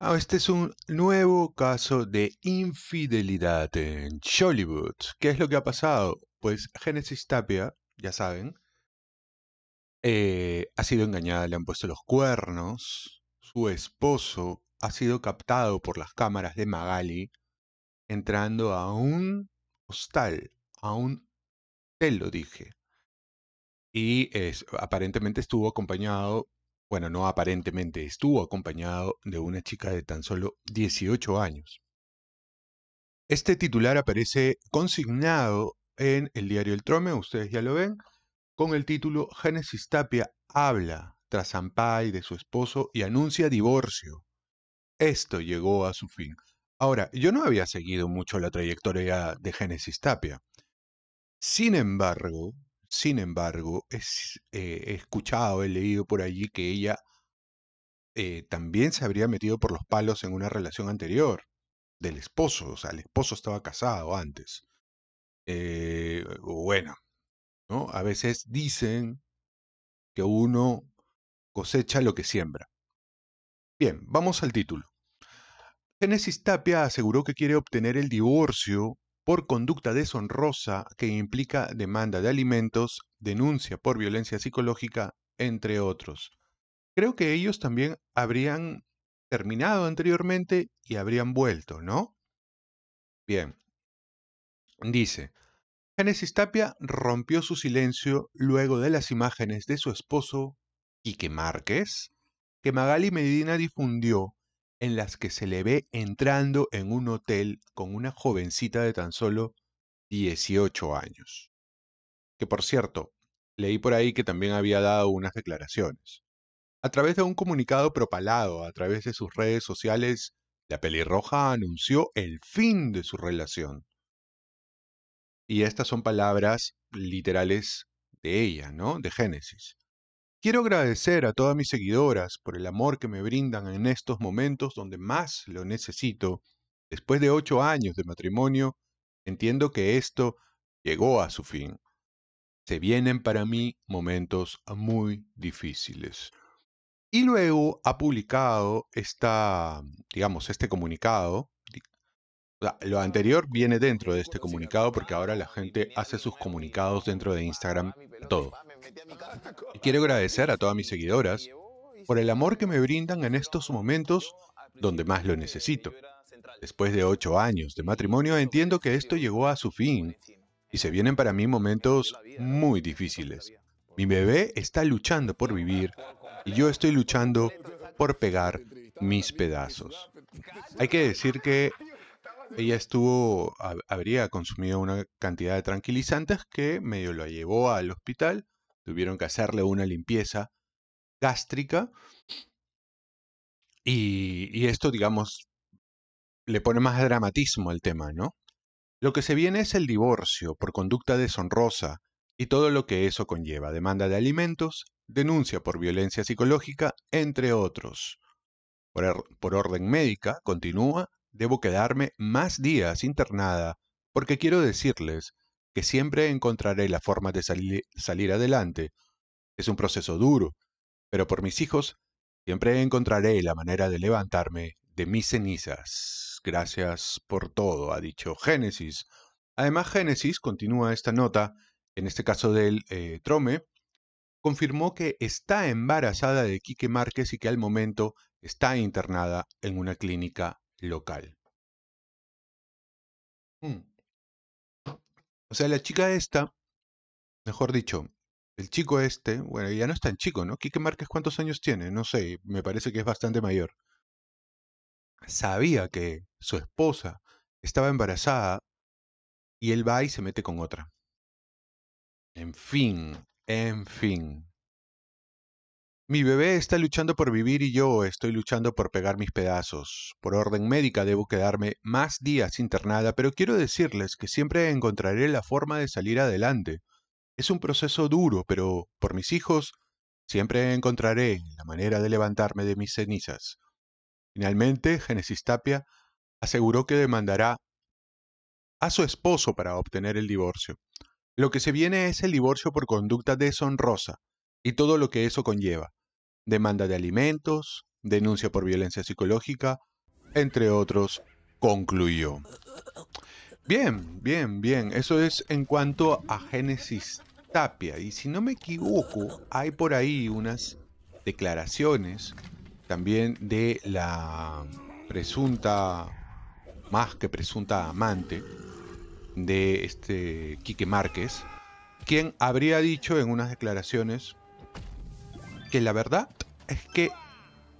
Ah, este es un nuevo caso de infidelidad en Hollywood. ¿Qué es lo que ha pasado? Pues Genesis Tapia, ya saben, eh, ha sido engañada, le han puesto los cuernos. Su esposo ha sido captado por las cámaras de Magali entrando a un hostal, a un hotel, lo dije. Y es, aparentemente estuvo acompañado bueno, no aparentemente, estuvo acompañado de una chica de tan solo 18 años. Este titular aparece consignado en el diario El Trome, ustedes ya lo ven, con el título Génesis Tapia habla tras Sampai de su esposo y anuncia divorcio. Esto llegó a su fin. Ahora, yo no había seguido mucho la trayectoria de Génesis Tapia. Sin embargo, sin embargo, eh, he escuchado, he leído por allí que ella eh, también se habría metido por los palos en una relación anterior del esposo, o sea, el esposo estaba casado antes. Eh, bueno, ¿no? A veces dicen que uno cosecha lo que siembra. Bien, vamos al título. Genesis Tapia aseguró que quiere obtener el divorcio por conducta deshonrosa que implica demanda de alimentos, denuncia por violencia psicológica, entre otros. Creo que ellos también habrían terminado anteriormente y habrían vuelto, ¿no? Bien. Dice, Genesis Tapia rompió su silencio luego de las imágenes de su esposo, Quique Márquez, que Magali Medina difundió en las que se le ve entrando en un hotel con una jovencita de tan solo 18 años. Que por cierto, leí por ahí que también había dado unas declaraciones. A través de un comunicado propalado a través de sus redes sociales, la pelirroja anunció el fin de su relación. Y estas son palabras literales de ella, ¿no? De Génesis. Quiero agradecer a todas mis seguidoras por el amor que me brindan en estos momentos donde más lo necesito. Después de ocho años de matrimonio, entiendo que esto llegó a su fin. Se vienen para mí momentos muy difíciles. Y luego ha publicado esta, digamos, este comunicado. Lo anterior viene dentro de este comunicado porque ahora la gente hace sus comunicados dentro de Instagram, todo. Ah. Y quiero agradecer a todas mis seguidoras por el amor que me brindan en estos momentos donde más lo necesito. Después de ocho años de matrimonio entiendo que esto llegó a su fin y se vienen para mí momentos muy difíciles. Mi bebé está luchando por vivir y yo estoy luchando por pegar mis pedazos. Hay que decir que ella estuvo, habría consumido una cantidad de tranquilizantes que medio la llevó al hospital Tuvieron que hacerle una limpieza gástrica y, esto, digamos, le pone más dramatismo al tema, ¿no? Lo que se viene es el divorcio por conducta deshonrosa y todo lo que eso conlleva, demanda de alimentos, denuncia por violencia psicológica, entre otros. Por, por, orden médica, continúa, debo quedarme más días internada porque quiero decirles que siempre encontraré la forma de salir adelante. Es un proceso duro, pero por mis hijos siempre encontraré la manera de levantarme de mis cenizas. Gracias por todo, ha dicho Génesis. Además, Génesis continúa esta nota, en este caso del eh, Trome, confirmó que está embarazada de Quique Márquez y que al momento está internada en una clínica local. Hmm. O sea, la chica esta, mejor dicho, el chico este, bueno, ya no es tan chico, ¿no? Quique Márquez, ¿cuántos años tiene? No sé, me parece que es bastante mayor. Sabía que su esposa estaba embarazada y él va y se mete con otra. En fin, en fin. Mi bebé está luchando por vivir y yo estoy luchando por pegar mis pedazos. Por orden médica debo quedarme más días internada, pero quiero decirles que siempre encontraré la forma de salir adelante. Es un proceso duro, pero por mis hijos siempre encontraré la manera de levantarme de mis cenizas. Finalmente, Genesis Tapia aseguró que demandará a su esposo para obtener el divorcio. Lo que se viene es el divorcio por conducta deshonrosa y todo lo que eso conlleva. Demanda de alimentos, denuncia por violencia psicológica, entre otros, concluyó. Bien, bien, bien. Eso es en cuanto a Génesis Tapia. Y si no me equivoco, hay por ahí unas declaraciones también de la presunta, más que presunta amante de este Quique Márquez, quien habría dicho en unas declaraciones que la verdad es que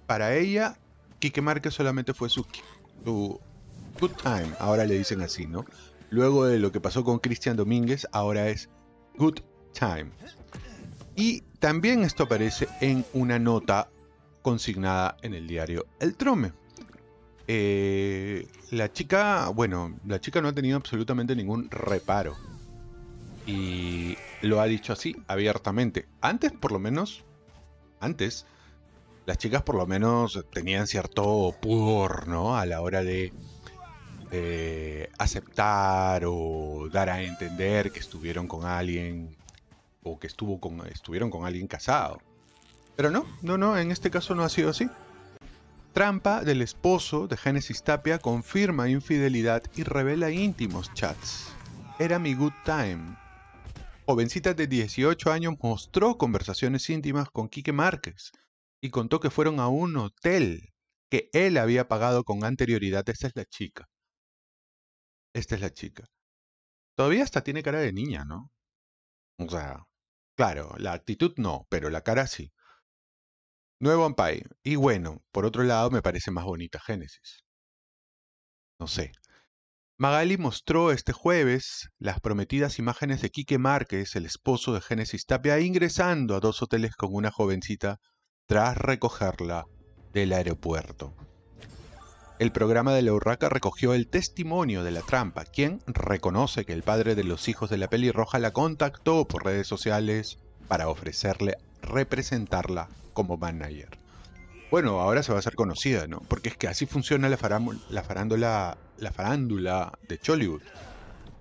para ella, Quique Márquez solamente fue su, good time, ahora le dicen así, ¿no? Luego de lo que pasó con Cristian Domínguez, ahora es good time. Y también esto aparece en una nota consignada en el diario El Trome. Eh, la chica, bueno, la chica no ha tenido absolutamente ningún reparo. Y lo ha dicho así, abiertamente. Antes, por lo menos, antes las chicas por lo menos tenían cierto pudor, ¿no? A la hora de aceptar o dar a entender que estuvieron con alguien o que estuvo con, estuvieron con alguien casado. Pero no, no, no, en este caso no ha sido así. Trampa del esposo de Genesis Tapia confirma infidelidad y revela íntimos chats. Era mi good time jovencita de 18 años mostró conversaciones íntimas con Quique Márquez y contó que fueron a un hotel que él había pagado con anterioridad. Esta es la chica. Esta es la chica. Todavía hasta tiene cara de niña, ¿no? O sea, claro, la actitud no, pero la cara sí. Nuevo Ampay. Y bueno, por otro lado me parece más bonita Génesis. No sé. Magali mostró este jueves las prometidas imágenes de Quique Márquez, el esposo de Génesis Tapia, ingresando a dos hoteles con una jovencita tras recogerla del aeropuerto. El programa de la Urraca recogió el testimonio de la trampa, quien reconoce que el padre de los hijos de la pelirroja la contactó por redes sociales para ofrecerle representarla como manager bueno, ahora se va a hacer conocida, ¿no? Porque es que así funciona la, farándula, la farándula, de Chollywood.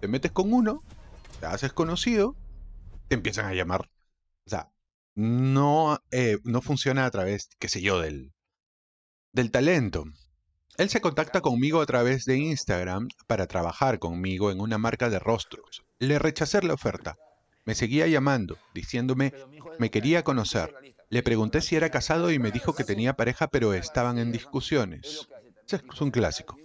Te metes con uno, te haces conocido, te empiezan a llamar. O sea, no, eh, no funciona a través, qué sé yo, del, del talento. Él se contacta conmigo a través de Instagram para trabajar conmigo en una marca de rostros. Le rechacé la oferta. Me seguía llamando, diciéndome me eh, quería eh, conocer. Le pregunté si era casado y me dijo que tenía pareja pero estaban en discusiones. es un clásico,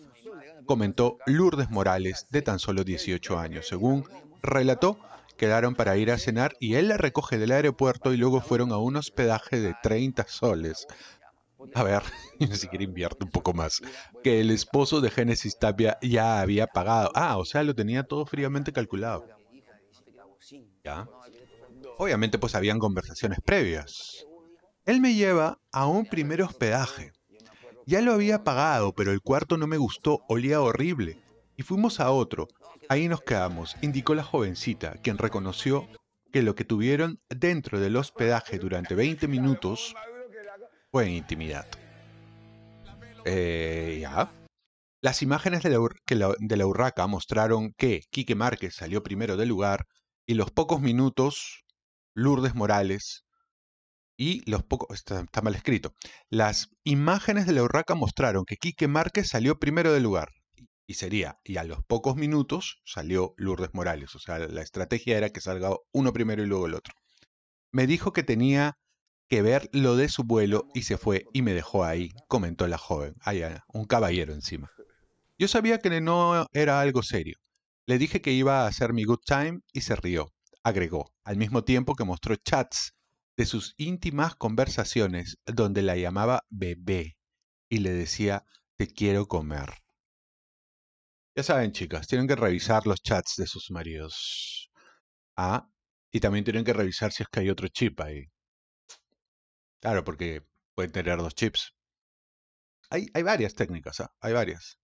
comentó Lourdes Morales, de tan solo 18 años. Según relató, quedaron para ir a cenar y él la recoge del aeropuerto y luego fueron a un hospedaje de 30 soles. A ver, ni siquiera invierto un poco más. Que el esposo de Genesis Tapia ya había pagado. Ah, o sea, lo tenía todo fríamente calculado. ¿Ya? Obviamente, pues habían conversaciones previas. Él me lleva a un primer hospedaje. Ya lo había pagado, pero el cuarto no me gustó, olía horrible. Y fuimos a otro. Ahí nos quedamos, indicó la jovencita, quien reconoció que lo que tuvieron dentro del hospedaje durante 20 minutos fue en intimidad. Eh, ya. Las imágenes de la, urraca mostraron que Quique Márquez salió primero del lugar y los pocos minutos Lourdes Morales y los pocos, está, mal escrito, las imágenes de la urraca mostraron que Quique Márquez salió primero del lugar. Y sería, y a los pocos minutos salió Lourdes Morales. O sea, la estrategia era que salga uno primero y luego el otro. Me dijo que tenía que ver lo de su vuelo y se fue y me dejó ahí, comentó la joven. Ahí, un caballero encima. Yo sabía que no era algo serio. Le dije que iba a hacer mi good time y se rió, agregó, al mismo tiempo que mostró chats de sus íntimas conversaciones, donde la llamaba bebé y le decía, te quiero comer. Ya saben, chicas, tienen que revisar los chats de sus maridos. Ah, y también tienen que revisar si es que hay otro chip ahí. Claro, porque pueden tener dos chips. Hay, hay varias técnicas, ¿ah? hay varias.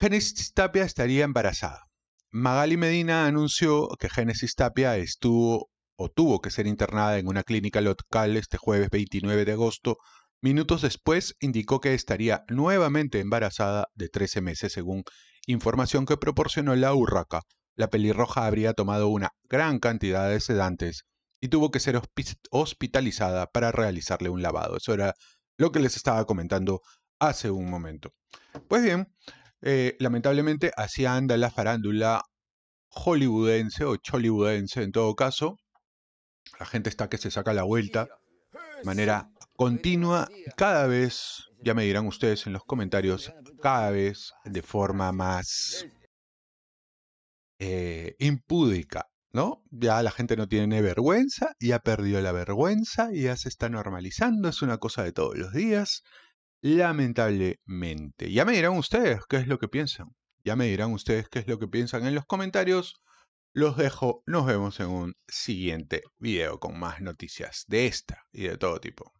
Genesis Tapia estaría embarazada. Magali Medina anunció que Genesis Tapia estuvo o tuvo que ser internada en una clínica local este jueves 29 de agosto, minutos después indicó que estaría nuevamente embarazada de 13 meses, según información que proporcionó la Urraca. La pelirroja habría tomado una gran cantidad de sedantes y tuvo que ser hospitalizada para realizarle un lavado. Eso era lo que les estaba comentando hace un momento. Pues bien, eh, lamentablemente así anda la farándula hollywoodense o chollywoodense en todo caso, la gente está que se saca la vuelta de manera continua cada vez, ya me dirán ustedes en los comentarios, cada vez de forma más eh, impúdica, ¿no? Ya la gente no tiene vergüenza, ya ha perdido la vergüenza, ya se está normalizando, es una cosa de todos los días, lamentablemente. Ya me dirán ustedes qué es lo que piensan. Ya me dirán ustedes qué es lo que piensan en los comentarios los dejo, nos vemos en un siguiente video con más noticias de esta y de todo tipo.